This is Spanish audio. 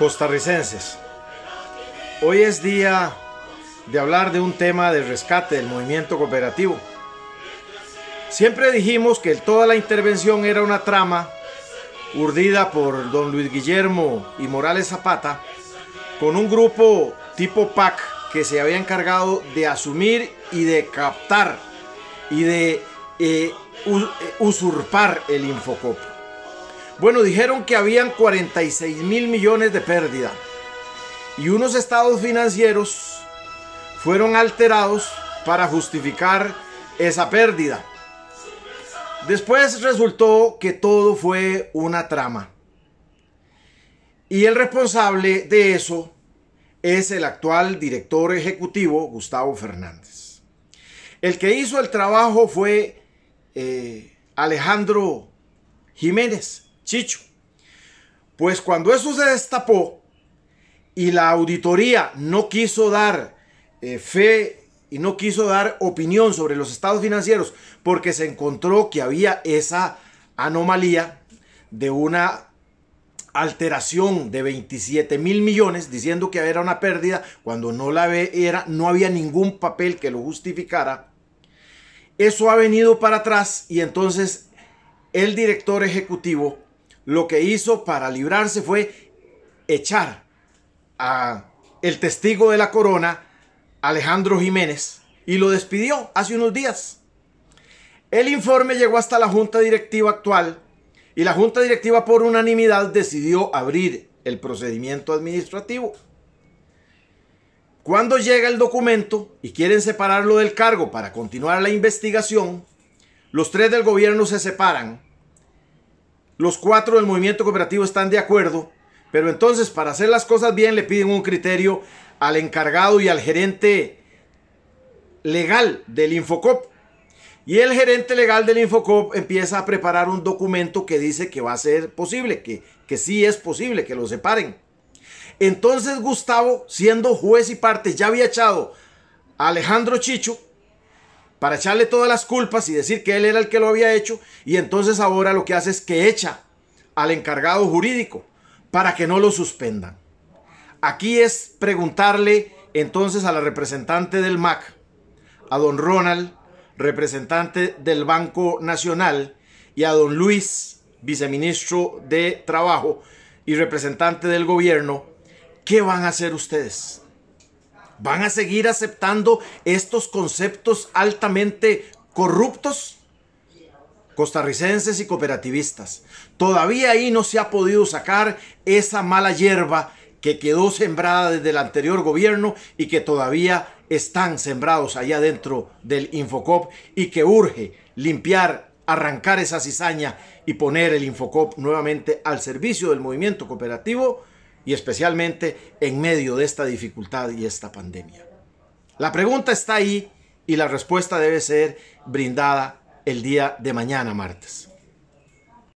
costarricenses. Hoy es día de hablar de un tema de rescate del movimiento cooperativo. Siempre dijimos que toda la intervención era una trama urdida por don Luis Guillermo y Morales Zapata con un grupo tipo PAC que se había encargado de asumir y de captar y de eh, eh, usurpar el Infocop. Bueno, dijeron que habían 46 mil millones de pérdida y unos estados financieros fueron alterados para justificar esa pérdida. Después resultó que todo fue una trama. Y el responsable de eso es el actual director ejecutivo, Gustavo Fernández. El que hizo el trabajo fue eh, Alejandro Jiménez, Chicho. Pues cuando eso se destapó y la auditoría no quiso dar eh, fe y no quiso dar opinión sobre los estados financieros porque se encontró que había esa anomalía de una alteración de 27 mil millones diciendo que era una pérdida cuando no la era, no había ningún papel que lo justificara. Eso ha venido para atrás y entonces el director ejecutivo lo que hizo para librarse fue echar a el testigo de la corona, Alejandro Jiménez, y lo despidió hace unos días. El informe llegó hasta la junta directiva actual y la junta directiva por unanimidad decidió abrir el procedimiento administrativo. Cuando llega el documento y quieren separarlo del cargo para continuar la investigación, los tres del gobierno se separan los cuatro del movimiento cooperativo están de acuerdo, pero entonces para hacer las cosas bien le piden un criterio al encargado y al gerente legal del Infocop. Y el gerente legal del Infocop empieza a preparar un documento que dice que va a ser posible, que, que sí es posible, que lo separen. Entonces Gustavo, siendo juez y parte, ya había echado a Alejandro Chicho, para echarle todas las culpas y decir que él era el que lo había hecho y entonces ahora lo que hace es que echa al encargado jurídico para que no lo suspendan. Aquí es preguntarle entonces a la representante del MAC, a don Ronald, representante del Banco Nacional, y a don Luis, viceministro de Trabajo y representante del gobierno, ¿qué van a hacer ustedes? ¿Van a seguir aceptando estos conceptos altamente corruptos? Costarricenses y cooperativistas, todavía ahí no se ha podido sacar esa mala hierba que quedó sembrada desde el anterior gobierno y que todavía están sembrados allá dentro del Infocop y que urge limpiar, arrancar esa cizaña y poner el Infocop nuevamente al servicio del movimiento cooperativo y especialmente en medio de esta dificultad y esta pandemia. La pregunta está ahí y la respuesta debe ser brindada el día de mañana, martes.